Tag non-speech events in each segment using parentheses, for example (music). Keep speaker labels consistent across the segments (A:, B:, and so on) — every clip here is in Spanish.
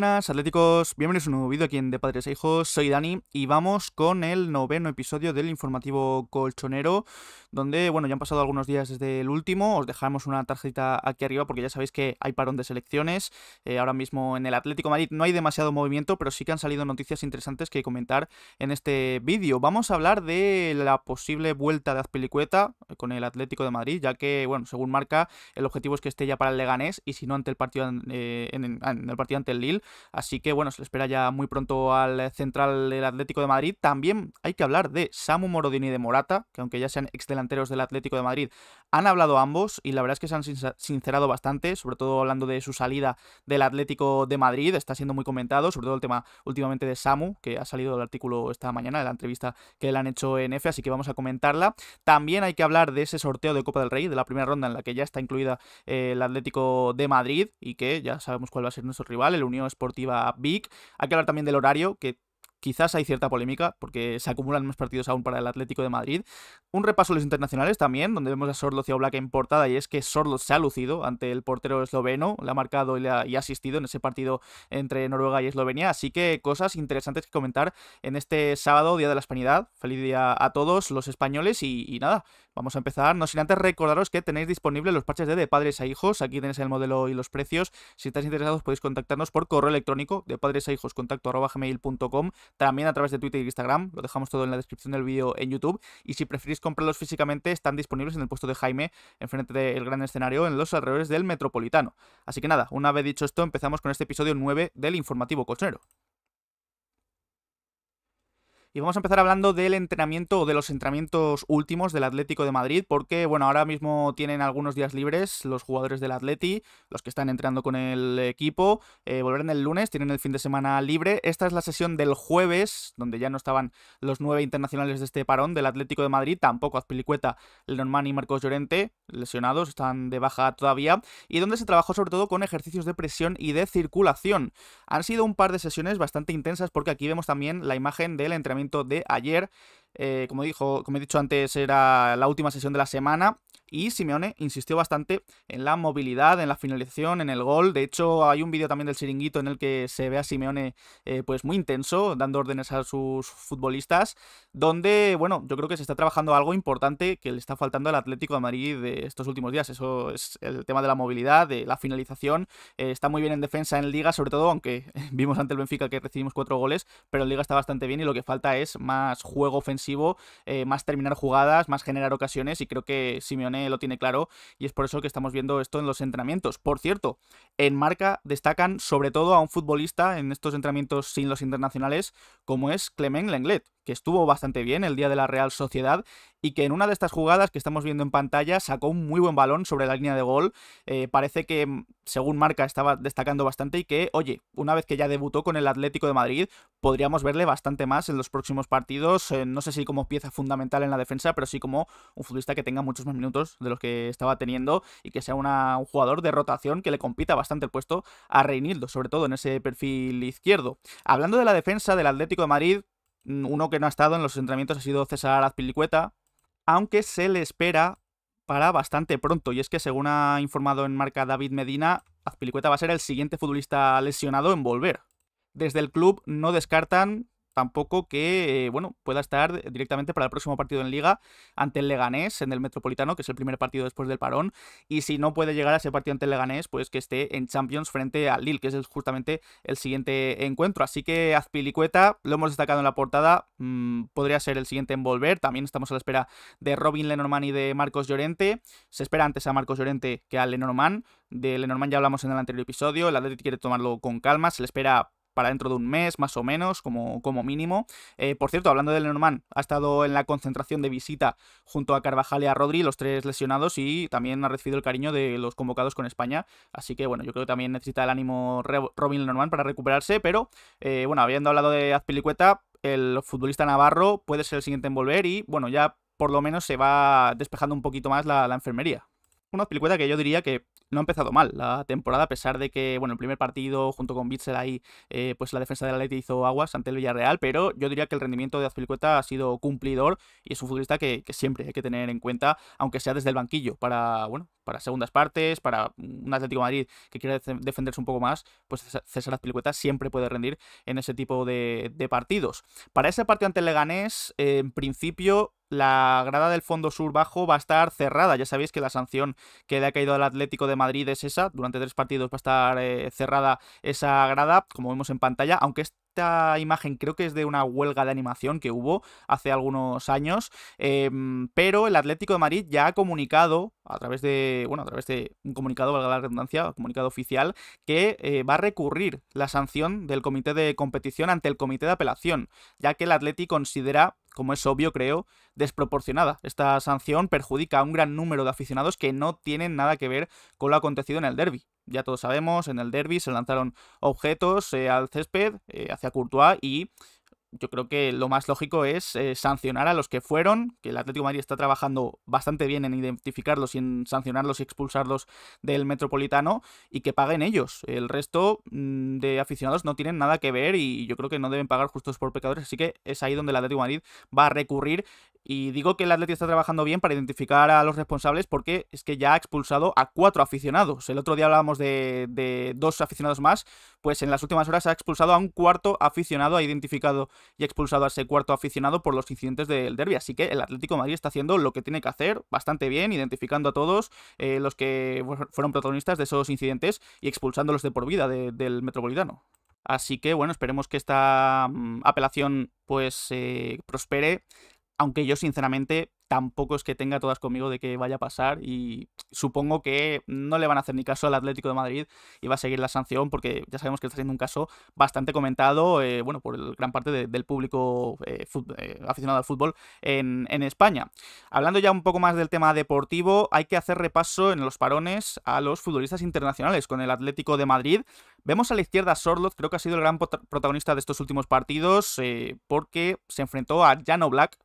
A: buenas, atléticos. Bienvenidos a un nuevo vídeo aquí en De Padres e Hijos. Soy Dani y vamos con el noveno episodio del informativo colchonero, donde, bueno, ya han pasado algunos días desde el último. Os dejamos una tarjetita aquí arriba porque ya sabéis que hay parón de selecciones. Eh, ahora mismo en el Atlético Madrid no hay demasiado movimiento, pero sí que han salido noticias interesantes que comentar en este vídeo. Vamos a hablar de la posible vuelta de Azpilicueta eh, con el Atlético de Madrid, ya que, bueno, según marca, el objetivo es que esté ya para el Leganés y si no ante el partido, eh, en, el partido ante el Lille. Así que bueno, se le espera ya muy pronto al central del Atlético de Madrid. También hay que hablar de Samu Morodini de Morata, que aunque ya sean exdelanteros del Atlético de Madrid, han hablado ambos y la verdad es que se han sincerado bastante, sobre todo hablando de su salida del Atlético de Madrid. Está siendo muy comentado, sobre todo el tema últimamente de Samu, que ha salido el artículo esta mañana, de la entrevista que le han hecho en F, así que vamos a comentarla. También hay que hablar de ese sorteo de Copa del Rey, de la primera ronda en la que ya está incluida eh, el Atlético de Madrid y que ya sabemos cuál va a ser nuestro rival, el Unión Española deportiva Big. Hay que hablar también del horario, que quizás hay cierta polémica porque se acumulan más partidos aún para el Atlético de Madrid. Un repaso a los internacionales también, donde vemos a Sorloz y a en portada y es que Sorloz se ha lucido ante el portero esloveno, le ha marcado y, ha, asistido en ese partido entre Noruega y Eslovenia, así que cosas interesantes que comentar en este sábado, Día de la Hispanidad. Feliz día a todos los españoles y, nada, vamos a empezar. No sin antes recordaros que tenéis disponibles los parches de, de padres a hijos, aquí tenéis el modelo y los precios. Si estáis interesados podéis contactarnos por correo electrónico de padres a hijos también a través de Twitter y Instagram. Lo dejamos todo en la descripción del vídeo en YouTube. Y si preferís comprarlos físicamente, están disponibles en el puesto de Jaime, enfrente del gran escenario, en los alrededores del Metropolitano. Así que nada, una vez dicho esto, empezamos con este episodio 9 del Informativo Cochonero. Y vamos a empezar hablando del entrenamiento o de los entrenamientos últimos del Atlético de Madrid, porque bueno, ahora mismo tienen algunos días libres los jugadores del Atleti, los que están entrenando con el equipo, eh, volverán el lunes, tienen el fin de semana libre. Esta es la sesión del jueves, donde ya no estaban los nueve internacionales de este parón del Atlético de Madrid, tampoco Azpilicueta, Lenormand y Marcos Llorente, lesionados, están de baja todavía, y donde se trabajó sobre todo con ejercicios de presión y de circulación. Han sido un par de sesiones bastante intensas porque aquí vemos también la imagen del entrenamiento de ayer eh, como, dijo, como he dicho antes, era la última sesión de la semana y Simeone insistió bastante en la movilidad, en la finalización, en el gol. De hecho, hay un vídeo también del Siringuito en el que se ve a Simeone eh, pues muy intenso, dando órdenes a sus futbolistas, donde, bueno, yo creo que se está trabajando algo importante que le está faltando al Atlético de Madrid de estos últimos días. Eso es el tema de la movilidad, de la finalización. Eh, está muy bien en defensa en Liga, sobre todo, aunque (laughs) vimos ante el Benfica que recibimos cuatro goles, pero en Liga está bastante bien y lo que falta es más juego ofensivo eh, más terminar jugadas, más generar ocasiones y creo que Simeone lo tiene claro y es por eso que estamos viendo esto en los entrenamientos. Por cierto, en marca destacan sobre todo a un futbolista en estos entrenamientos sin los internacionales como es Clement Lenglet, que estuvo bastante bien el día de la Real Sociedad y que en una de estas jugadas que estamos viendo en pantalla sacó un muy buen balón sobre la línea de gol. Eh, parece que, mm, según marca, estaba destacando bastante y que, oye, una vez que ya debutó con el Atlético de Madrid, podríamos verle bastante más en los próximos partidos. Eh, no sé si como pieza fundamental en la defensa, pero sí como un futbolista que tenga muchos más minutos de los que estaba teniendo y que sea un jugador de rotación que le compita bastante el puesto a Reinildo, sobre todo en ese perfil izquierdo. Hablando de la defensa del Atlético de Madrid, uno que no ha estado en los entrenamientos ha sido César Azpilicueta, aunque se le espera para bastante pronto. Y es que, según ha informado en marca David Medina, Azpilicueta va a ser el siguiente futbolista lesionado en volver. Desde el club no descartan tampoco que, eh, bueno, pueda estar directamente para el próximo partido en Liga ante el Leganés en el Metropolitano, que es el primer partido después del parón, y si no puede llegar a ese partido ante el Leganés, pues que esté en Champions frente al Lille, que es justamente el siguiente encuentro. Así que Azpilicueta, lo hemos destacado en la portada, mm, podría ser el siguiente en volver. También estamos a la espera de Robin Lenormand y de Marcos Llorente. Se espera antes a Marcos Llorente que a Lenormand. De Lenormand ya hablamos en el anterior episodio. El Atlético quiere tomarlo con calma. Se le espera para dentro de un mes, más o menos, como, como mínimo. Eh, por cierto, hablando de Lenormand, ha estado en la concentración de visita junto a Carvajal y a Rodri, los tres lesionados, y también ha recibido el cariño de los convocados con España. Así que, bueno, yo creo que también necesita el ánimo Robin Lenormand para recuperarse, pero, eh, bueno, habiendo hablado de Azpilicueta, el futbolista navarro puede ser el siguiente en volver y, bueno, ya por lo menos se va despejando un poquito más la enfermería una Azpilicueta que yo diría que no ha empezado mal la temporada, a pesar de que, bueno, el primer partido junto con Bitzel ahí, eh, pues la defensa de la Leti hizo aguas ante el Villarreal, pero yo diría que el rendimiento de Azpilicueta ha sido cumplidor y es un futbolista que, siempre hay que tener en cuenta, aunque sea desde el banquillo, para, bueno, para segundas partes, para un Atlético Madrid que quiere defenderse un poco más, pues César Azpilicueta siempre puede rendir en ese tipo de, partidos. Para ese partido ante el Leganés, eh, en principio la grada del fondo sur bajo va a estar cerrada. Ya sabéis que la sanción que le ha caído al Atlético de Madrid es esa. Durante tres partidos va a estar eh, cerrada esa grada, como vemos en pantalla, aunque es imagen creo que es de una huelga de animación que hubo hace algunos años, em, pero el Atlético de Madrid ya ha comunicado a través de, bueno, a través de un comunicado, valga la redundancia, comunicado oficial, que eh, va a recurrir la sanción del comité de competición ante el comité de apelación, ya que el Atlético considera como es obvio, creo, desproporcionada. Esta sanción perjudica a un gran número de aficionados que no tienen nada que ver con lo acontecido en el derby ya todos sabemos, en el derby se lanzaron objetos eh, al césped eh, hacia Courtois y yo creo que lo más lógico es eh, sancionar a los que fueron, que el Atlético Madrid está trabajando bastante bien en identificarlos y en sancionarlos y expulsarlos del Metropolitano y que paguen ellos. El resto mm, de aficionados no tienen nada que ver y yo creo que no deben pagar justos por pecadores, así que es ahí donde el Atlético Madrid va a recurrir y digo que el Atlético está trabajando bien para identificar a los responsables porque es que ya ha expulsado a cuatro aficionados. El otro día hablábamos de, de, dos aficionados más, pues en las últimas horas ha expulsado a un cuarto aficionado, ha identificado y expulsado a ese cuarto aficionado por los incidentes del derby. Así que el Atlético Madrid está haciendo lo que tiene que hacer bastante bien, identificando a todos eh, los que fueron protagonistas de esos incidentes y expulsándolos de por vida del Metropolitano. Así que bueno, esperemos que esta mm, apelación pues eh, prospere aunque yo, sinceramente, tampoco es que tenga todas conmigo de que vaya a pasar y supongo que no le van a hacer ni caso al Atlético de Madrid y va a seguir la sanción porque ya sabemos que está siendo un caso bastante comentado, eh, bueno, por gran parte del público eh, eh, aficionado al fútbol en, España. Hablando ya un poco más del tema deportivo, hay que hacer repaso en los parones a los futbolistas internacionales con el Atlético de Madrid. Vemos a la izquierda a Sorloth, creo que ha sido el gran protagonista de estos últimos partidos porque se enfrentó a Jano Black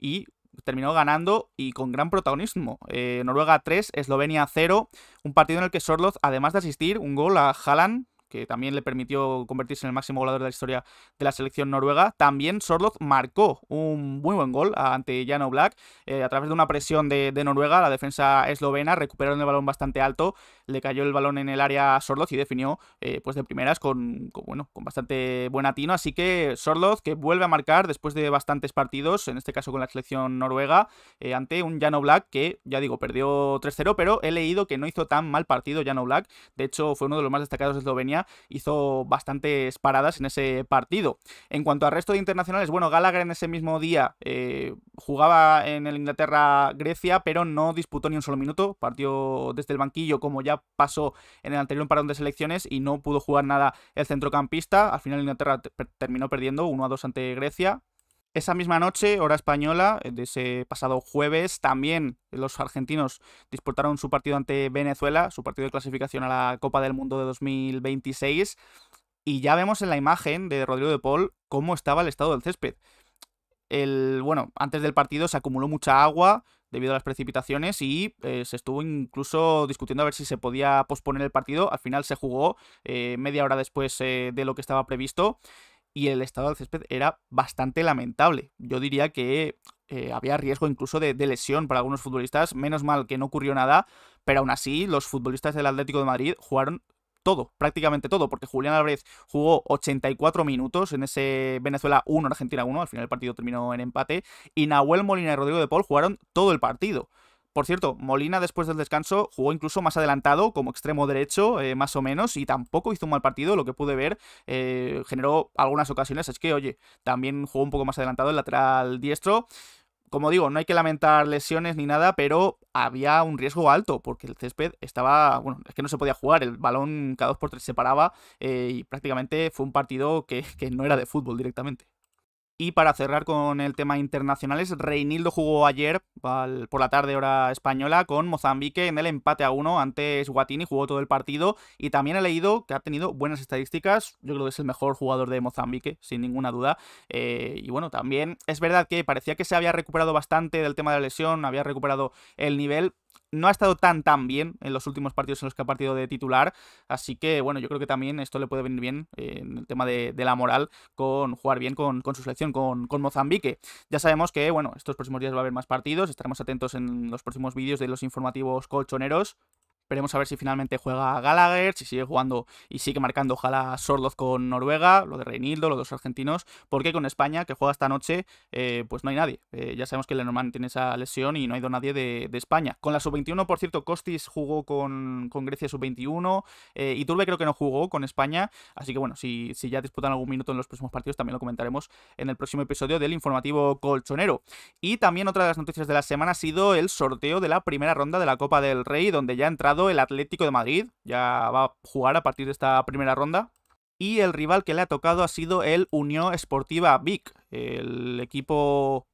A: y terminó ganando y con gran protagonismo. Eh, Noruega 3, Eslovenia 0, un partido en el que Sorloth, además de asistir un gol a Haaland, que también le permitió convertirse en el máximo goleador de la historia de la selección noruega. También Sorloth marcó un muy buen gol ante Jan Black eh, a través de una presión de, Noruega, la defensa eslovena, recuperaron el balón bastante alto, le cayó el balón en el área a Sorloth y definió eh, pues de primeras con, bueno, con bastante buen atino. Así que Sorloth que vuelve a marcar después de bastantes partidos, en este caso con la selección noruega, eh, ante un Jan Black que, ya digo, perdió 3-0, pero he leído que no hizo tan mal partido Jan Black. De hecho, fue uno de los más destacados de Eslovenia hizo bastantes paradas en ese partido. En cuanto al resto de internacionales, bueno, Gallagher en ese mismo día eh, jugaba en el Inglaterra-Grecia, pero no disputó ni un solo minuto, partió desde el banquillo como ya pasó en el anterior parón de selecciones y no pudo jugar nada el centrocampista. Al final Inglaterra terminó perdiendo 1 a 2 ante Grecia, esa misma noche, hora española, eh, de ese pasado jueves, también los argentinos disputaron su partido ante Venezuela, su partido de clasificación a la Copa del Mundo de 2026. Y ya vemos en la imagen de Rodrigo de Paul cómo estaba el estado del césped. El, bueno, antes del partido se acumuló mucha agua debido a las precipitaciones y eh, se estuvo incluso discutiendo a ver si se podía posponer el partido. Al final se jugó eh, media hora después de lo que estaba previsto y el estado del césped era bastante lamentable. Yo diría que eh, había riesgo incluso de, lesión para algunos futbolistas. Menos mal que no ocurrió nada, pero aún así los futbolistas del Atlético de Madrid jugaron todo, prácticamente todo, porque Julián Álvarez jugó 84 minutos en ese Venezuela 1, Argentina 1, al final el partido terminó en empate, y Nahuel Molina y Rodrigo de Paul jugaron todo el partido. Por cierto, Molina después del descanso jugó incluso más adelantado como extremo derecho, eh, más o menos, y tampoco hizo un mal partido, lo que pude ver, eh, generó algunas ocasiones, es que, oye, también jugó un poco más adelantado el lateral diestro. Como digo, no hay que lamentar lesiones ni nada, pero había un riesgo alto, porque el césped estaba, bueno, es que no se podía jugar, el balón cada dos por tres se paraba eh, y prácticamente fue un partido que no era de fútbol directamente. Y para cerrar con el tema internacionales, Reinildo jugó ayer por la tarde hora española con Mozambique en el empate a uno Antes Guatini jugó todo el partido y también he leído que ha tenido buenas estadísticas, yo creo que es el mejor jugador de Mozambique, sin ninguna duda. Eh, y bueno, también es verdad que parecía que se había recuperado bastante del tema de la lesión, había recuperado el nivel, no ha estado tan tan bien en los últimos partidos en los que ha partido de titular. Así que bueno, yo creo que también esto le puede venir bien eh, en el tema de, la moral con jugar bien con, su selección, con, con, Mozambique. Ya sabemos que bueno, estos próximos días va a haber más partidos. Estaremos atentos en los próximos vídeos de los informativos colchoneros. Veremos a ver si finalmente juega Gallagher, si sigue jugando y sigue marcando, ojalá, Sordoz con Noruega, lo de Reinildo, lo de los argentinos, porque con España, que juega esta noche, eh, pues no hay nadie. Eh, ya sabemos que Lenormand tiene esa lesión y no ha ido nadie de, España. Con la sub-21, por cierto, Costis jugó con, Grecia sub-21, y eh, Turbe creo que no jugó con España, así que bueno, si, si ya disputan algún minuto en los próximos partidos, también lo comentaremos en el próximo episodio del informativo colchonero. Y también otra de las noticias de la semana ha sido el sorteo de la primera ronda de la Copa del Rey, donde ya ha entrado el Atlético de Madrid, ya va a jugar a partir de esta primera ronda. Y el rival que le ha tocado ha sido el Unión Esportiva Vic, el equipo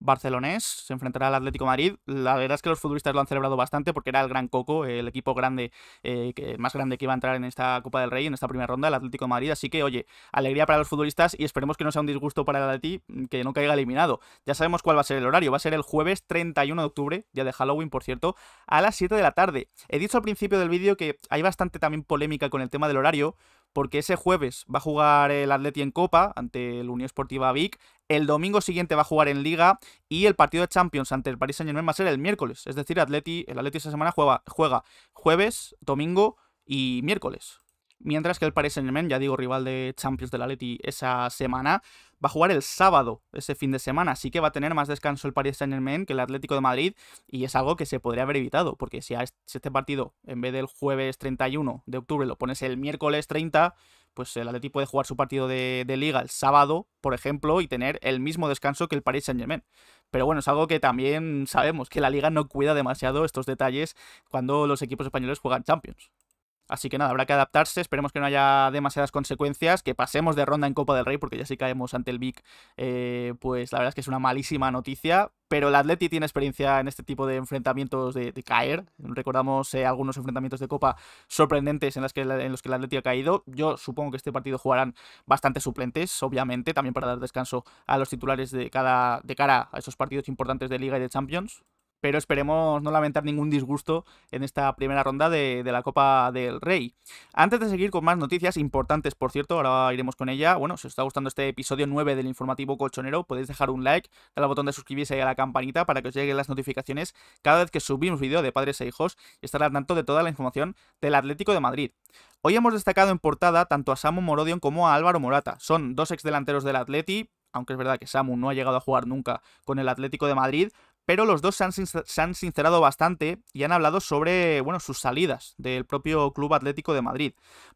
A: barcelonés, se enfrentará al Atlético Madrid. La verdad es que los futbolistas lo han celebrado bastante porque era el gran coco, el equipo grande, eh, que, más grande que iba a entrar en esta Copa del Rey, en esta primera ronda, el Atlético Madrid. Así que, oye, alegría para los futbolistas y esperemos que no sea un disgusto para el Atleti mm, que no caiga eliminado. Ya sabemos cuál va a ser el horario, va a ser el jueves 31 de octubre, día de Halloween, por cierto, a las 7 de la tarde. He dicho al principio del vídeo que hay bastante también polémica con el tema del horario, porque ese jueves va a jugar el Atlético en Copa ante el Unión Esportiva Vic, el domingo siguiente va a jugar en Liga y el partido de Champions ante el Paris Saint-Germain va a ser el miércoles. Es decir, Atleti, el Atleti esa semana juega, jueves, domingo y miércoles. Mientras que el Paris Saint-Germain, ya digo, rival de Champions del Atleti esa semana, va a jugar el sábado, ese fin de semana. Así que va a tener más descanso el Paris Saint-Germain que el Atlético de Madrid. Y es algo que se podría haber evitado, porque si, este, si este partido, en vez del jueves 31 de octubre, lo pones el miércoles 30, pues el Atleti puede jugar su partido de, de, liga el sábado, por ejemplo, y tener el mismo descanso que el Paris Saint-Germain. Pero bueno, es algo que también sabemos, que la liga no cuida demasiado estos detalles cuando los equipos españoles juegan Champions. Así que nada, habrá que adaptarse, esperemos que no haya demasiadas consecuencias, que pasemos de ronda en Copa del Rey, porque ya si caemos ante el Vic, eh, pues la verdad es que es una malísima noticia, pero el Atleti tiene experiencia en este tipo de enfrentamientos de, caer. Recordamos eh, algunos enfrentamientos de Copa sorprendentes en, los que el Atleti ha caído. Yo supongo que este partido jugarán bastante suplentes, obviamente, también para dar descanso a los titulares de, cada, de cara a esos partidos importantes de Liga y de Champions pero esperemos no lamentar ningún disgusto en esta primera ronda de, la Copa del Rey. Antes de seguir con más noticias importantes, por cierto, ahora iremos con ella. Bueno, si os está gustando este episodio 9 del informativo colchonero, podéis dejar un like, darle al botón de suscribirse y a la campanita para que os lleguen las notificaciones cada vez que subimos vídeo de padres e hijos y estar al tanto de toda la información del Atlético de Madrid. Hoy hemos destacado en portada tanto a Samu Morodion como a Álvaro Morata. Son dos delanteros del Atleti, aunque es verdad que Samu no ha llegado a jugar nunca con el Atlético de Madrid, pero los dos se han, sincerado bastante y han hablado sobre, bueno, sus salidas del propio Club Atlético de Madrid.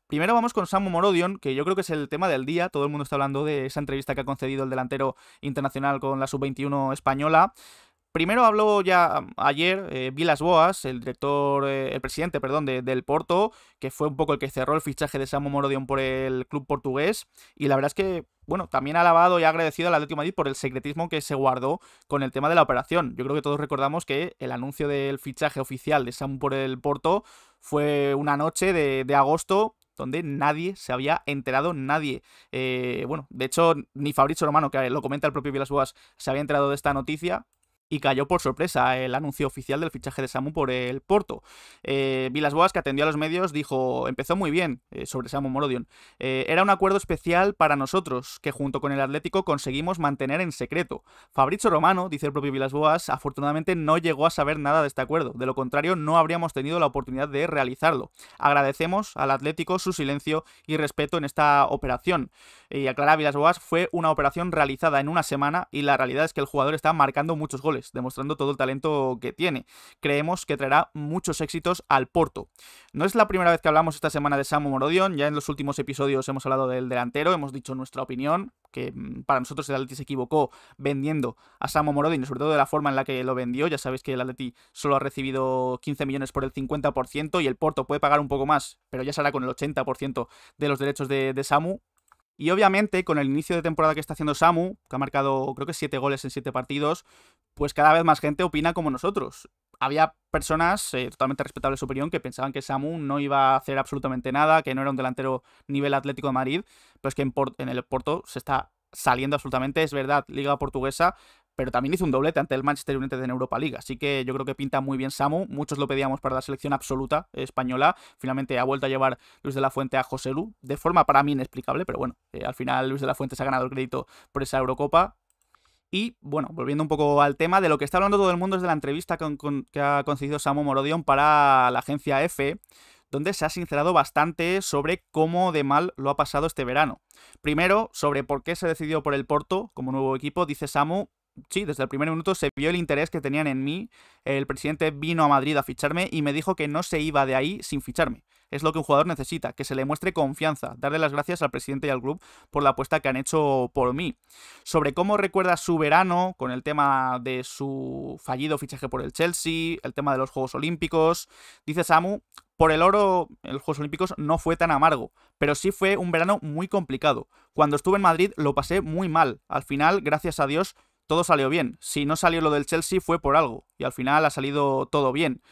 A: Primero vamos con Samu Morodion, que yo creo que es el tema del día, todo el mundo está hablando de esa entrevista que ha concedido el delantero internacional con la sub-21 española. Primero habló ya ayer eh, Vilas Boas, el director, eh, el presidente, perdón, del Porto, que fue un poco el que cerró el fichaje de Samu Morodion por el club portugués. Y la verdad es que, bueno, también ha alabado y agradecido al Atlético de Madrid por el secretismo que se guardó con el tema de la operación. Yo creo que todos recordamos que el anuncio del fichaje oficial de Samu por el Porto fue una noche de, agosto donde nadie se había enterado, nadie. Eh, bueno, de hecho, ni Fabrizio Romano, que lo comenta el propio Vilas Boas, se había enterado de esta noticia y cayó por sorpresa el anuncio oficial del fichaje de Samu por el Porto. Eh, Vilas Boas, que atendió a los medios, dijo, empezó muy bien eh, sobre Samu Morodion. Eh, era un acuerdo especial para nosotros, que junto con el Atlético conseguimos mantener en secreto. Fabrizio Romano, dice el propio Vilas Boas, afortunadamente no llegó a saber nada de este acuerdo, de lo contrario no habríamos tenido la oportunidad de realizarlo. Agradecemos al Atlético su silencio y respeto en esta operación. Y aclara Vilas Boas, fue una operación realizada en una semana y la realidad es que el jugador está marcando muchos goles demostrando todo el talento que tiene. Creemos que traerá muchos éxitos al Porto. No es la primera vez que hablamos esta semana de Samu Morodion, ya en los últimos episodios hemos hablado del delantero, hemos dicho nuestra opinión, que mm, para nosotros el Atleti se equivocó vendiendo a Samu Morodion, sobre todo de la forma en la que lo vendió, ya sabéis que el Atleti solo ha recibido 15 millones por el 50% y el Porto puede pagar un poco más, pero ya será con el 80% de los derechos de, de Samu, y obviamente, con el inicio de temporada que está haciendo Samu, que ha marcado creo que siete goles en siete partidos, pues cada vez más gente opina como nosotros. Había personas eh, totalmente respetables su opinión que pensaban que Samu no iba a hacer absolutamente nada, que no era un delantero nivel Atlético de Madrid, pero es que en el Porto se está saliendo absolutamente. Es verdad, Liga Portuguesa, pero también hizo un doblete ante el Manchester United en Europa League. Así que yo creo que pinta muy bien Samu. Muchos lo pedíamos para la selección absoluta española. Finalmente ha vuelto a llevar Luis de la Fuente a José Lu, de forma para mí inexplicable, pero bueno, eh, al final Luis de la Fuente se ha ganado el crédito por esa Eurocopa. Y bueno, volviendo un poco al tema, de lo que está hablando todo el mundo es de la entrevista que ha concedido Samu Morodion para la agencia EFE donde se ha sincerado bastante sobre cómo de mal lo ha pasado este verano. Primero, sobre por qué se decidió por el Porto como nuevo equipo, dice Samu, sí, desde el primer minuto se vio el interés que tenían en mí. El presidente vino a Madrid a ficharme y me dijo que no se iba de ahí sin ficharme. Es lo que un jugador necesita, que se le muestre confianza, darle las gracias al presidente y al club por la apuesta que han hecho por mí. Sobre cómo recuerda su verano con el tema de su fallido fichaje por el Chelsea, el tema de los Juegos Olímpicos, dice Samu, por el oro los Juegos Olímpicos no fue tan amargo, pero sí fue un verano muy complicado. Cuando estuve en Madrid lo pasé muy mal. Al final, gracias a Dios, todo salió bien. Si no salió lo del Chelsea fue por algo, y al final ha salido todo bien.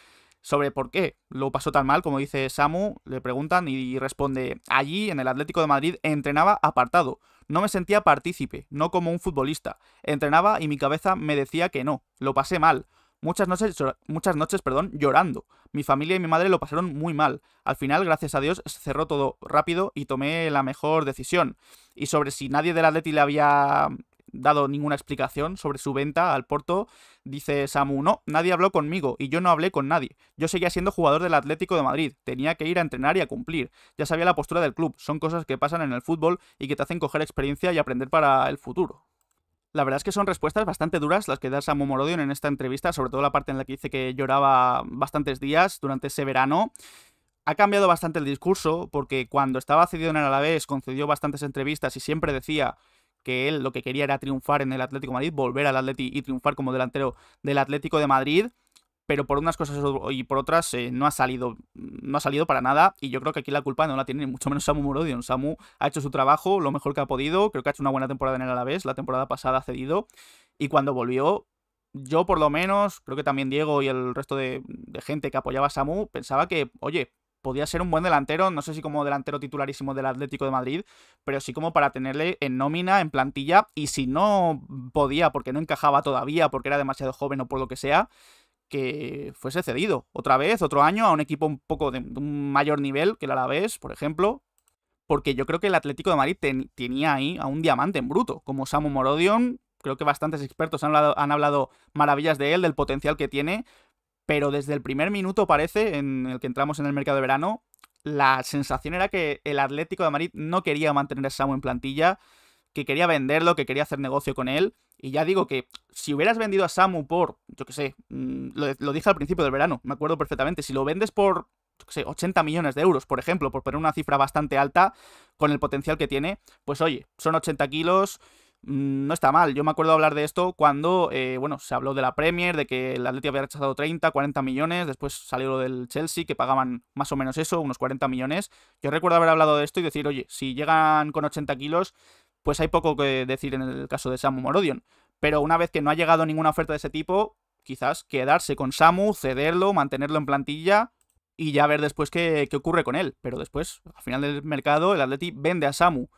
A: Sobre por qué lo pasó tan mal, como dice Samu, le preguntan y responde, allí en el Atlético de Madrid entrenaba apartado, no me sentía partícipe, no como un futbolista, entrenaba y mi cabeza me decía que no, lo pasé mal, muchas noches, muchas noches perdón, llorando. Mi familia y mi madre lo pasaron muy mal. Al final, gracias a Dios, se cerró todo rápido y tomé la mejor decisión. Y sobre si nadie del Atlético le había dado ninguna explicación sobre su venta al Porto, dice Samu, no, nadie habló conmigo y yo no hablé con nadie. Yo seguía siendo jugador del Atlético de Madrid, tenía que ir a entrenar y a cumplir. Ya sabía la postura del club, son cosas que pasan en el fútbol y que te hacen coger experiencia y aprender para el futuro. La verdad es que son respuestas bastante duras las que da Samu Morodion en esta entrevista, sobre todo la parte en la que dice que lloraba bastantes días durante ese verano ha cambiado bastante el discurso porque cuando estaba cedido en el Alavés concedió bastantes entrevistas y siempre decía que él lo que quería era triunfar en el Atlético Madrid, volver al Atlético y triunfar como delantero del Atlético de Madrid. Pero por unas cosas y por otras eh, no ha salido no ha salido para nada. Y yo creo que aquí la culpa no la tiene ni mucho menos Samu Morodion, Samu ha hecho su trabajo lo mejor que ha podido. Creo que ha hecho una buena temporada en el Alavés. La temporada pasada ha cedido. Y cuando volvió, yo por lo menos, creo que también Diego y el resto de, de gente que apoyaba a Samu, pensaba que, oye, podía ser un buen delantero, no sé si como delantero titularísimo del Atlético de Madrid, pero sí como para tenerle en nómina, en plantilla, y si no podía, porque no encajaba todavía, porque era demasiado joven o por lo que sea, que fuese cedido otra vez, otro año, a un equipo un poco de, un mayor nivel que el Alavés, por ejemplo, porque yo creo que el Atlético de Madrid tenía ahí a un diamante en bruto, como Samu Morodion, creo que bastantes expertos han hablado, han hablado, maravillas de él, del potencial que tiene, pero desde el primer minuto parece, en el que entramos en el mercado de verano, la sensación era que el Atlético de Madrid no quería mantener a Samu en plantilla, que quería venderlo, que quería hacer negocio con él. Y ya digo que si hubieras vendido a Samu por, yo qué sé, mm, lo, dije al principio del verano, me acuerdo perfectamente, si lo vendes por, yo qué sé, 80 millones de euros, por ejemplo, por poner una cifra bastante alta, con el potencial que tiene, pues oye, son 80 kilos, Mm, no está mal. Yo me acuerdo hablar de esto cuando, eh, bueno, se habló de la Premier, de que el Atleti había rechazado 30, 40 millones, después salió lo del Chelsea, que pagaban más o menos eso, unos 40 millones. Yo recuerdo haber hablado de esto y decir, oye, si llegan con 80 kilos, pues hay poco que decir en el caso de Samu Morodion. Pero una vez que no ha llegado ninguna oferta de ese tipo, quizás quedarse con Samu, cederlo, mantenerlo en plantilla y ya ver después qué, qué ocurre con él. Pero después, al final del mercado, el Atleti vende a Samu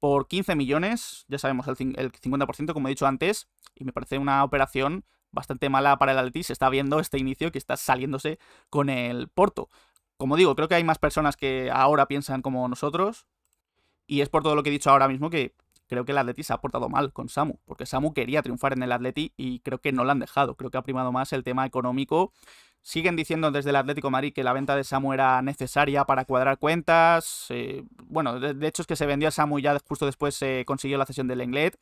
A: por 15 millones, ya sabemos el, 50%, como he dicho antes, y me parece una operación bastante mala para el Atleti. Se está viendo este inicio que está saliéndose con el Porto. Como digo, creo que hay más personas que ahora piensan como nosotros, y es por todo lo que he dicho ahora mismo que creo que el Atleti se ha portado mal con Samu, porque Samu quería triunfar en el Atleti y creo que no lo han dejado. Creo que ha primado más el tema económico Siguen diciendo desde el Atlético de Madrid que la venta de Samu era necesaria para cuadrar cuentas. Eh, bueno, de, hecho es que se vendió a Samu ya justo después se consiguió la cesión del Lenglet.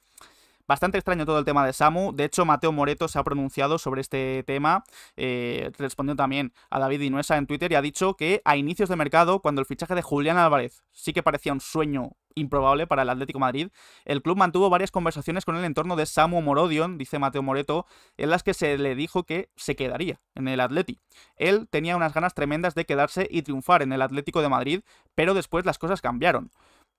A: Bastante extraño todo el tema de Samu. De hecho, Mateo Moreto se ha pronunciado sobre este tema, eh, respondió también a David Inuesa en Twitter y ha dicho que a inicios de mercado, cuando el fichaje de Julián Álvarez sí que parecía un sueño improbable para el Atlético Madrid, el club mantuvo varias conversaciones con el entorno de Samu Morodion, dice Mateo Moreto, en las que se le dijo que se quedaría en el Atleti. Él tenía unas ganas tremendas de quedarse y triunfar en el Atlético de Madrid, pero después las cosas cambiaron.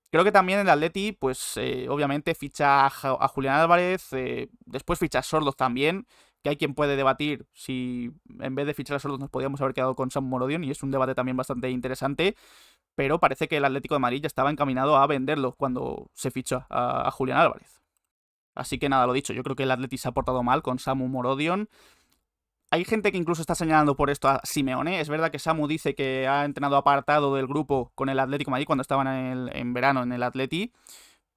A: Creo que también el Atleti, pues eh, obviamente ficha a, Julián Álvarez, eh, después ficha a Sordos también, que hay quien puede debatir si en vez de fichar a Sordos nos podíamos haber quedado con Samu Morodion, y es un debate también bastante interesante, pero parece que el Atlético de Madrid ya estaba encaminado a venderlo cuando se ficha a, a Julián Álvarez. Así que nada, lo dicho, yo creo que el Atleti se ha portado mal con Samu Morodion, hay gente que incluso está señalando por esto a Simeone. Es verdad que Samu dice que ha entrenado apartado del grupo con el Atlético Madrid cuando estaban en, verano en el Atleti.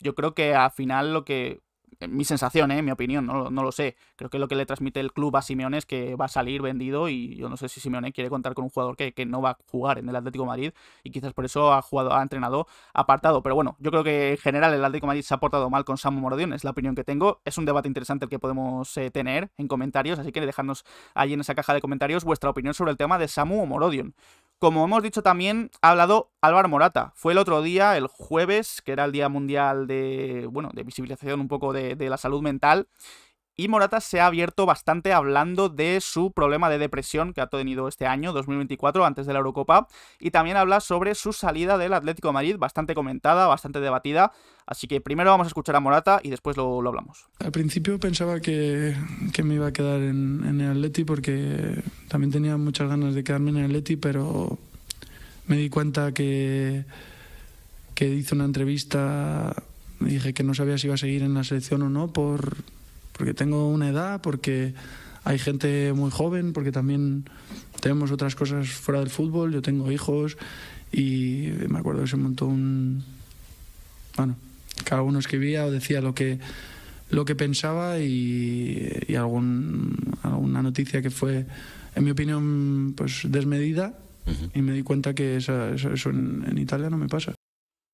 A: Yo creo que al final lo que mi sensación, ¿eh? mi opinión, no, lo sé. Creo que lo que le transmite el club a Simeone es que va a salir vendido y yo no sé si Simeone quiere contar con un jugador que, no va a jugar en el Atlético Madrid y quizás por eso ha jugado, ha entrenado apartado. Pero bueno, yo creo que en general el Atlético Madrid se ha portado mal con Samu Morodion, es la opinión que tengo. Es un debate interesante el que podemos eh, tener en comentarios, así que dejadnos ahí en esa caja de comentarios vuestra opinión sobre el tema de Samu Morodion. Como hemos dicho también, ha hablado Álvaro Morata. Fue el otro día, el jueves, que era el Día Mundial de, bueno, de visibilización un poco de, de la salud mental, y Morata se ha abierto bastante hablando de su problema de depresión que ha tenido este año, 2024, antes de la Eurocopa. Y también habla sobre su salida del Atlético de Madrid, bastante comentada, bastante debatida. Así que primero vamos a escuchar a Morata y después lo, hablamos. Al principio pensaba que, me iba a quedar en, el Atleti porque también tenía muchas ganas de quedarme en el Atleti, pero me di cuenta que, que hice una entrevista, dije que no sabía si iba a seguir en la selección o no por porque tengo una edad, porque hay gente muy joven, porque también tenemos otras cosas fuera del fútbol, yo tengo hijos y me acuerdo que se montó un... Bueno, cada uno escribía o decía lo que, lo que pensaba y, algún, alguna noticia que fue, en mi opinión, pues desmedida y me di cuenta que eso, en Italia no me pasa.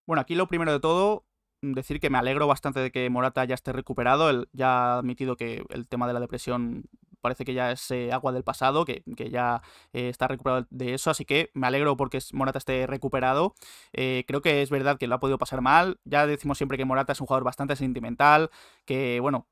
A: Bueno, aquí lo primero de todo, decir que me alegro bastante de que Morata ya esté recuperado. Él ya ha admitido que el tema de la depresión parece que ya es eh, agua del pasado, que, ya eh, está recuperado de eso, así que me alegro porque Morata esté recuperado. Eh, creo que es verdad que lo ha podido pasar mal. Ya decimos siempre que Morata es un jugador bastante sentimental, que bueno,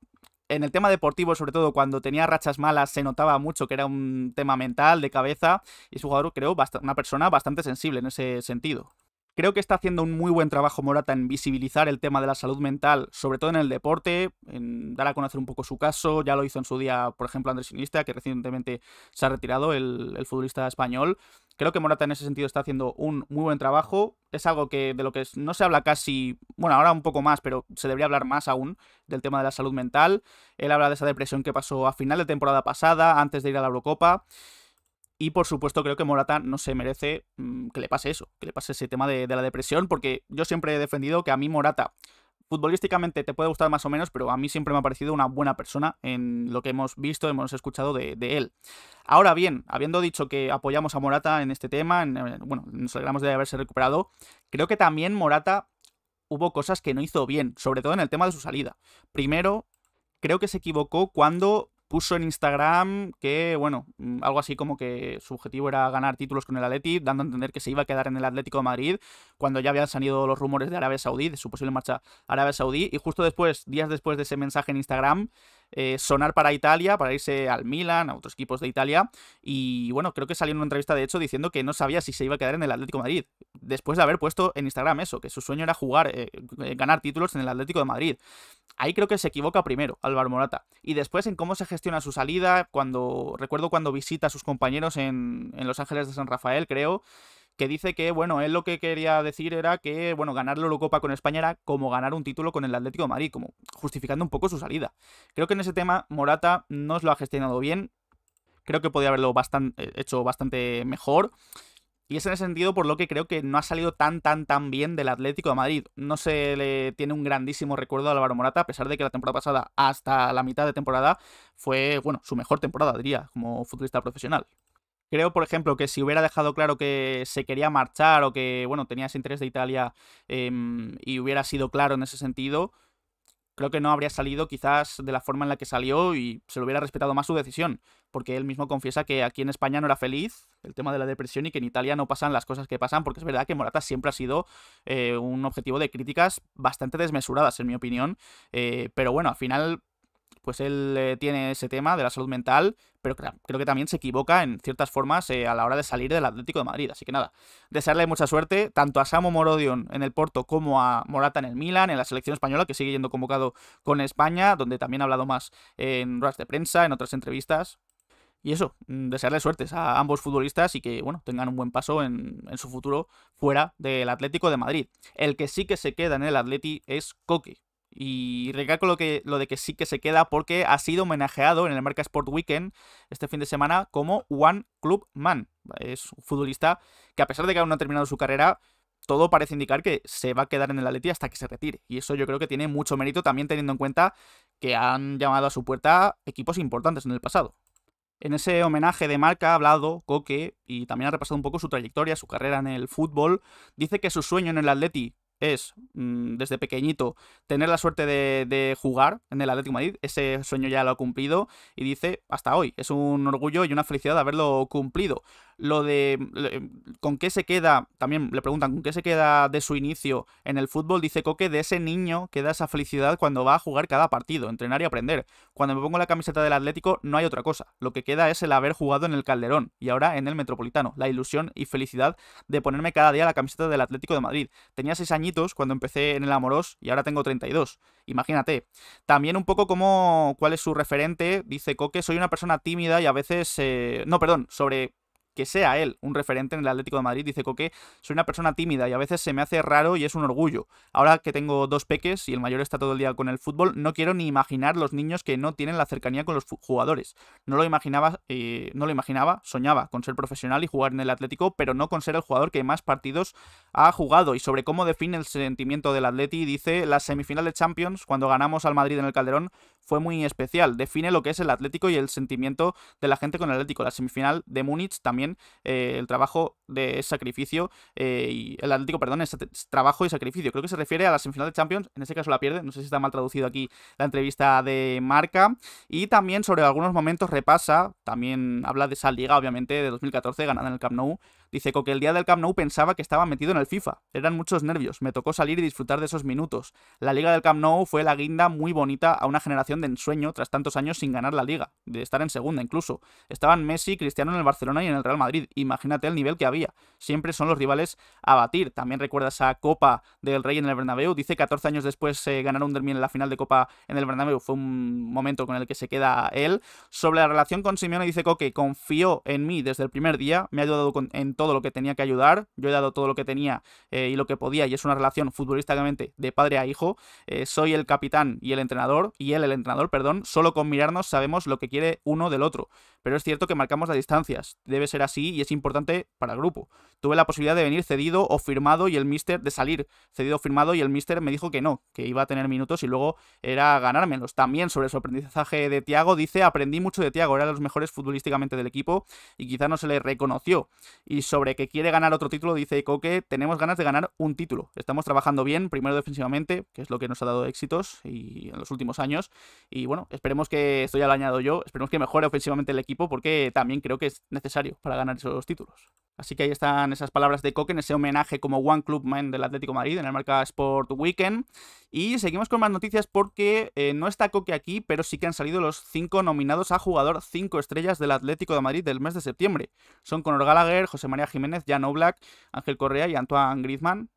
A: en el tema deportivo, sobre todo cuando tenía rachas malas, se notaba mucho que era un tema mental, de cabeza, y es un jugador, creo, una persona bastante sensible en ese sentido. Creo que está haciendo un muy buen trabajo Morata en visibilizar el tema de la salud mental, sobre todo en el deporte, en dar a conocer un poco su caso. Ya lo hizo en su día, por ejemplo, Andrés Sinista, que recientemente se ha retirado, el, futbolista español. Creo que Morata en ese sentido está haciendo un muy buen trabajo. Es algo que de lo que no se habla casi, bueno, ahora un poco más, pero se debería hablar más aún del tema de la salud mental. Él habla de esa depresión que pasó a final de temporada pasada, antes de ir a la Eurocopa. Y por supuesto creo que Morata no se merece mm, que le pase eso, que le pase ese tema de, la depresión, porque yo siempre he defendido que a mí Morata futbolísticamente te puede gustar más o menos, pero a mí siempre me ha parecido una buena persona en lo que hemos visto, hemos escuchado de, él. Ahora bien, habiendo dicho que apoyamos a Morata en este tema, eh, bueno, nos alegramos de haberse recuperado, creo que también Morata hubo cosas que no hizo bien, sobre todo en el tema de su salida. Primero, creo que se equivocó cuando puso en Instagram que, bueno, mm, algo así como que su objetivo era ganar títulos con el Atleti, dando a entender que se iba a quedar en el Atlético de Madrid cuando ya habían salido los rumores de Arabia Saudí, de su posible marcha a Arabia Saudí. Y justo después, días después de ese mensaje en Instagram, eh, sonar para Italia, para irse al Milan, a otros equipos de Italia. Y bueno, creo que salió en una entrevista de hecho diciendo que no sabía si se iba a quedar en el Atlético de Madrid, después de haber puesto en Instagram eso, que su sueño era jugar, eh, eh, ganar títulos en el Atlético de Madrid. Ahí creo que se equivoca primero Álvaro Morata. Y después en cómo se gestiona su salida, cuando recuerdo cuando visita a sus compañeros en, en Los Ángeles de San Rafael, creo, que dice que, bueno, él lo que quería decir era que, bueno, ganar la Eurocopa con España era como ganar un título con el Atlético de Madrid, como justificando un poco su salida. Creo que en ese tema Morata no lo ha gestionado bien, creo que podía haberlo eh, hecho bastante mejor. Y es en ese sentido por lo que creo que no ha salido tan, tan, tan bien del Atlético de Madrid. No se le tiene un grandísimo recuerdo a Álvaro Morata, a pesar de que la temporada pasada, hasta la mitad de temporada, fue, bueno, su mejor temporada, diría, como futbolista profesional. Creo, por ejemplo, que si hubiera dejado claro que se quería marchar o que, bueno, tenía ese interés de Italia em, y hubiera sido claro en ese sentido, creo que no habría salido quizás de la forma en la que salió y se lo hubiera respetado más su decisión, porque él mismo confiesa que aquí en España no era feliz el tema de la depresión y que en Italia no pasan las cosas que pasan, porque es verdad que Morata siempre ha sido eh, un objetivo de críticas bastante desmesuradas, en mi opinión, eh, pero bueno, al final pues él eh, tiene ese tema de la salud mental, pero creo que también se equivoca en ciertas formas eh, a la hora de salir del Atlético de Madrid. Así que nada, desearle mucha suerte tanto a Samo Morodion en el Porto como a Morata en el Milan, en la selección española, que sigue yendo convocado con España, donde también ha hablado más en ruedas de prensa, en otras entrevistas. Y eso, mm, desearle suertes a ambos futbolistas y que, bueno, tengan un buen paso en, su futuro fuera del Atlético de Madrid. El que sí que se queda en el Atleti es Coque, y recalco lo, que, lo de que sí que se queda porque ha sido homenajeado en el Marca Sport Weekend este fin de semana como One Club Man. Es un futbolista que a pesar de que aún no ha terminado su carrera, todo parece indicar que se va a quedar en el Atleti hasta que se retire. Y eso yo creo que tiene mucho mérito también teniendo en cuenta que han llamado a su puerta equipos importantes en el pasado. En ese homenaje de marca ha hablado Coque y también ha repasado un poco su trayectoria, su carrera en el fútbol. Dice que su sueño en el Atleti es, mm, desde pequeñito, tener la suerte de, jugar en el Atlético Madrid. Ese sueño ya lo ha cumplido y dice, hasta hoy, es un orgullo y una felicidad haberlo cumplido lo de em, con qué se queda, también le preguntan con qué se queda de su inicio en el fútbol, dice Coque, de ese niño queda esa felicidad cuando va a jugar cada partido, entrenar y aprender. Cuando me pongo la camiseta del Atlético no hay otra cosa, lo que queda es el haber jugado en el Calderón y ahora en el Metropolitano, la ilusión y felicidad de ponerme cada día la camiseta del Atlético de Madrid. Tenía seis añitos cuando empecé en el Amorós y ahora tengo 32, imagínate. También un poco como cuál es su referente, dice Coque, soy una persona tímida y a veces... Eh, no, perdón, sobre que sea él un referente en el Atlético de Madrid. Dice Coque, soy una persona tímida y a veces se me hace raro y es un orgullo. Ahora que tengo dos peques y el mayor está todo el día con el fútbol, no quiero ni imaginar los niños que no tienen la cercanía con los jugadores. No lo imaginaba, eh, no lo imaginaba, soñaba con ser profesional y jugar en el Atlético, pero no con ser el jugador que más partidos ha jugado. Y sobre cómo define el sentimiento del Atlético dice la semifinal de Champions, cuando ganamos al Madrid en el Calderón, fue muy especial. Define lo que es el Atlético y el sentimiento de la gente con el Atlético. La semifinal de Múnich también, eh, el trabajo de sacrificio eh, y el Atlético, perdón, trabajo y sacrificio. Creo que se refiere a la semifinal de Champions, en ese caso la pierde, no sé si está mal traducido aquí la entrevista de Marca. Y también sobre algunos momentos repasa, también habla de esa liga, obviamente, de 2014, ganada en el Camp Nou Dice Coque, el día del Camp Nou pensaba que estaba metido en el FIFA. Eran muchos nervios, me tocó salir y disfrutar de esos minutos. La Liga del Camp Nou fue la guinda muy bonita a una generación de ensueño tras tantos años sin ganar la Liga, de estar en segunda incluso. Estaban Messi, Cristiano en el Barcelona y en el Real Madrid. Imagínate el nivel que había. Siempre son los rivales a batir. También recuerda esa Copa del Rey en el Bernabéu. Dice 14 años después se ganaron un derby en la final de Copa en el Bernabéu. Fue un momento con el que se queda él. Sobre la relación con Simeone dice Coque, confió en mí desde el primer día, me ha ayudado en todo todo lo que tenía que ayudar, yo he dado todo lo que tenía eh, y lo que podía, y es una relación futbolísticamente de padre a hijo, eh, soy el capitán y el entrenador, y él el entrenador, perdón, solo con mirarnos sabemos lo que quiere uno del otro, pero es cierto que marcamos las distancias, debe ser así y es importante para el grupo. Tuve la posibilidad de venir cedido o firmado y el míster de salir cedido firmado y el míster me dijo que no, que iba a tener minutos y luego era ganármelos. También sobre su aprendizaje de Tiago dice, aprendí mucho de Tiago, era de los mejores futbolísticamente del equipo y quizá no se le reconoció. Y sobre que quiere ganar otro título, dice Coque, tenemos ganas de ganar un título. Estamos trabajando bien, primero defensivamente, que es lo que nos ha dado éxitos y en los últimos años. Y bueno, esperemos que, esto ya lo añado yo, esperemos que mejore ofensivamente el equipo porque también creo que es necesario para ganar esos títulos. Así que ahí están esas palabras de Coque en ese homenaje como One Club Man del Atlético de Madrid en el marca Sport Weekend. Y seguimos con más noticias porque eh, no está Coque aquí, pero sí que han salido los cinco nominados a jugador 5 estrellas del Atlético de Madrid del mes de septiembre. Son Conor Gallagher, José María Jiménez, Jan Oblak, Ángel Correa y Antoine Griezmann.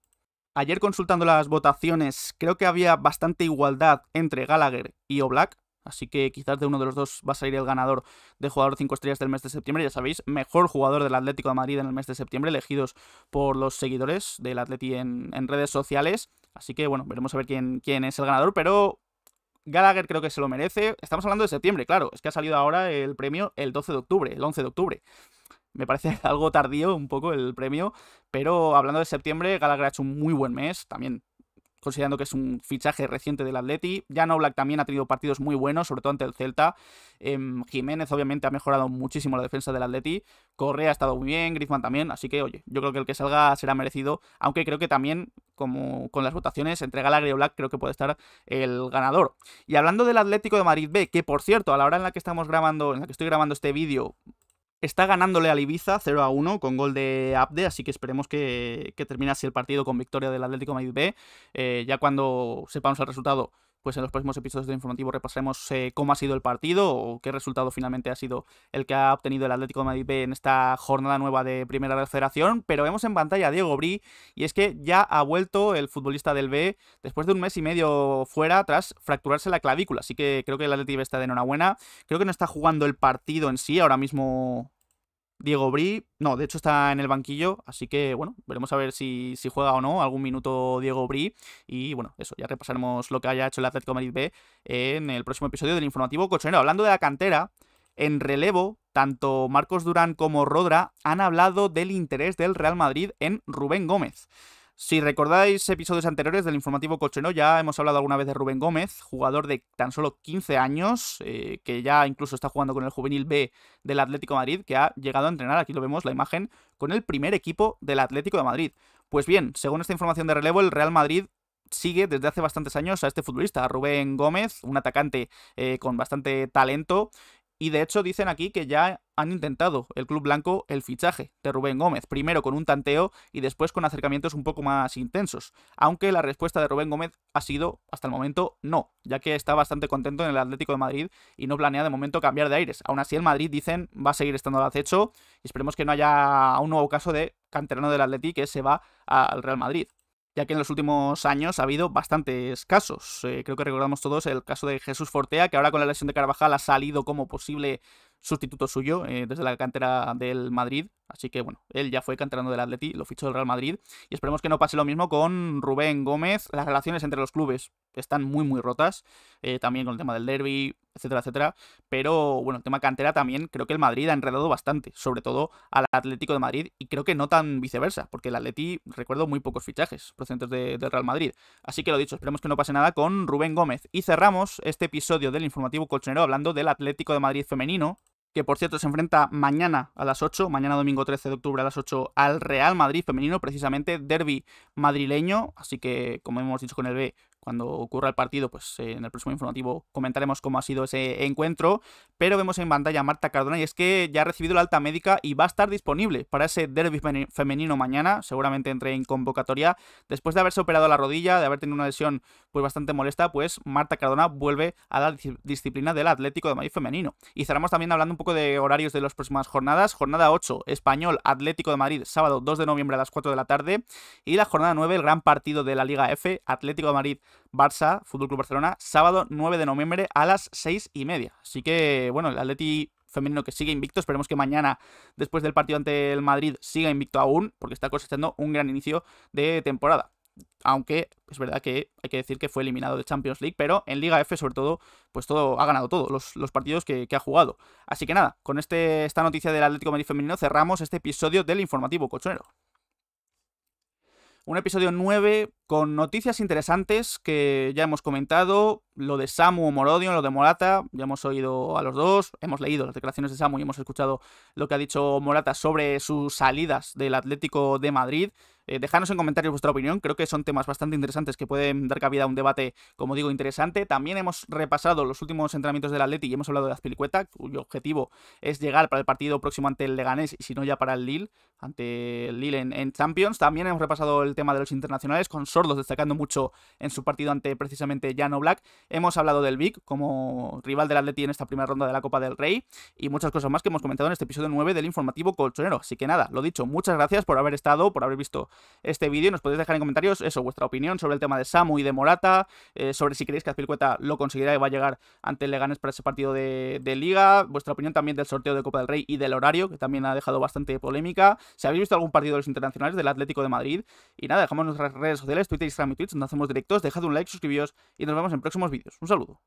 A: Ayer consultando las votaciones, creo que había bastante igualdad entre Gallagher y Oblak, Así que quizás de uno de los dos va a salir el ganador de jugador 5 estrellas del mes de septiembre. Ya sabéis, mejor jugador del Atlético de Madrid en el mes de septiembre, elegidos por los seguidores del Atleti en, redes sociales. Así que bueno, veremos a ver quién, quién es el ganador, pero Gallagher creo que se lo merece. Estamos hablando de septiembre, claro. Es que ha salido ahora el premio el 12 de octubre, el 11 de octubre me parece (laughs) algo tardío un poco el premio, pero hablando de septiembre, Galagra ha hecho un muy buen mes, también considerando que es un fichaje reciente del Atleti. Jan Oblak también ha tenido partidos muy buenos, sobre todo ante el Celta. Em, Jiménez, obviamente, ha mejorado muchísimo la defensa del Atleti. Correa ha estado muy bien, Griezmann también. Así que, oye, yo creo que el que salga será merecido. Aunque creo que también, como con las votaciones entre Gallagher y Oblak, creo que puede estar el ganador. Y hablando del Atlético de Madrid B, que por cierto, a la hora en la que estamos grabando, en la que estoy grabando este vídeo, Está ganándole al Ibiza 0 a 1 con gol de Abde, así que esperemos que, que termine así el partido con victoria del Atlético Madrid B. Eh, ya cuando sepamos el resultado, pues en los próximos episodios de Informativo repasaremos eh, cómo ha sido el partido o qué resultado finalmente ha sido el que ha obtenido el Atlético de Madrid B en esta jornada nueva de Primera Federación. Pero vemos en pantalla a Diego Bri y es que ya ha vuelto el futbolista del B después de un mes y medio fuera tras fracturarse la clavícula. Así que creo que el Atlético está de enhorabuena. Creo que no está jugando el partido en sí ahora mismo Diego Bri, no, de hecho está en el banquillo, así que bueno, veremos a ver si, si juega o no algún minuto Diego Bri. Y bueno, eso, ya repasaremos lo que haya hecho el Atlético Madrid B en el próximo episodio del informativo cochonero. Hablando de la cantera, en relevo, tanto Marcos Durán como Rodra han hablado del interés del Real Madrid en Rubén Gómez. Si recordáis episodios anteriores del informativo Cocheno, ya hemos hablado alguna vez de Rubén Gómez, jugador de tan solo 15 años, eh, que ya incluso está jugando con el juvenil B del Atlético de Madrid, que ha llegado a entrenar, aquí lo vemos la imagen, con el primer equipo del Atlético de Madrid. Pues bien, según esta información de relevo, el Real Madrid sigue desde hace bastantes años a este futbolista, a Rubén Gómez, un atacante eh, con bastante talento, y de hecho dicen aquí que ya han intentado el Club Blanco el fichaje de Rubén Gómez, primero con un tanteo y después con acercamientos un poco más intensos, aunque la respuesta de Rubén Gómez ha sido hasta el momento no, ya que está bastante contento en el Atlético de Madrid y no planea de momento cambiar de aires. Aún así el Madrid, dicen, va a seguir estando al acecho y esperemos que no haya un nuevo caso de canterano del Atlético que se va al Real Madrid ya que en los últimos años ha habido bastantes casos. Eh, creo que recordamos todos el caso de Jesús Fortea, que ahora con la lesión de Carvajal ha salido como posible sustituto suyo eh, desde la cantera del Madrid. Así que bueno, él ya fue canterano del Atleti, lo fichó el Real Madrid. Y esperemos que no pase lo mismo con Rubén Gómez. Las relaciones entre los clubes están muy, muy rotas. Eh, también con el tema del derby etcétera, etcétera. Pero bueno, el tema cantera también, creo que el Madrid ha enredado bastante, sobre todo al Atlético de Madrid, y creo que no tan viceversa, porque el Atleti, recuerdo, muy pocos fichajes procedentes del de Real Madrid. Así que lo dicho, esperemos que no pase nada con Rubén Gómez. Y cerramos este episodio del informativo colchonero hablando del Atlético de Madrid femenino, que por cierto se enfrenta mañana a las 8, mañana domingo 13 de octubre a las 8 al Real Madrid femenino, precisamente derby madrileño, así que como hemos dicho con el B, cuando ocurra el partido, pues eh, en el próximo informativo comentaremos cómo ha sido ese encuentro. Pero vemos en pantalla a Marta Cardona y es que ya ha recibido la alta médica y va a estar disponible para ese derby femenino mañana. Seguramente entre en convocatoria. Después de haberse operado la rodilla, de haber tenido una lesión pues bastante molesta, pues Marta Cardona vuelve a la disciplina del Atlético de Madrid femenino. Y cerramos también hablando un poco de horarios de las próximas jornadas. Jornada 8, Español Atlético de Madrid, sábado 2 de noviembre a las 4 de la tarde. Y la jornada 9, el gran partido de la Liga F, Atlético de Madrid Barça, Fútbol Club Barcelona, sábado 9 de noviembre a las 6 y media. Así que, bueno, el Atleti femenino que sigue invicto. Esperemos que mañana, después del partido ante el Madrid, siga invicto aún, porque está cosechando un gran inicio de temporada. Aunque es verdad que hay que decir que fue eliminado de Champions League, pero en Liga F, sobre todo, pues todo ha ganado todos, los, partidos que, ha jugado. Así que nada, con este, esta noticia del Atlético Madrid femenino cerramos este episodio del informativo cochonero. Un episodio 9 con noticias interesantes que ya hemos comentado, lo de Samu o Morodion, lo de Morata, ya hemos oído a los dos, hemos leído las declaraciones de Samu y hemos escuchado lo que ha dicho Morata sobre sus salidas del Atlético de Madrid. Eh, dejadnos en comentarios vuestra opinión, creo que son temas bastante interesantes que pueden dar cabida a un debate, como digo, interesante. También hemos repasado los últimos entrenamientos del Atleti y hemos hablado de Azpilicueta, cuyo objetivo es llegar para el partido próximo ante el Leganés y si no ya para el Lille, ante el Lille en, Champions. También hemos repasado el tema de los internacionales, con Sordos destacando mucho en su partido ante precisamente Jano Black. Hemos hablado del Vic como rival del Atleti en esta primera ronda de la Copa del Rey y muchas cosas más que hemos comentado en este episodio 9 del informativo colchonero. Así que nada, lo dicho, muchas gracias por haber estado, por haber visto este vídeo. Nos podéis dejar en comentarios eso, vuestra opinión sobre el tema de Samu y de Morata, eh, sobre si creéis que Azpilcueta lo conseguirá y va a llegar ante el Leganés para ese partido de, Liga, vuestra opinión también del sorteo de Copa del Rey y del horario, que también ha dejado bastante polémica. Si habéis visto algún partido de los internacionales del Atlético de Madrid, y nada, dejamos nuestras redes sociales, Twitter, Instagram y Twitch, donde hacemos directos. Dejad un like, suscribíos y nos vemos en próximos vídeos. Un saludo.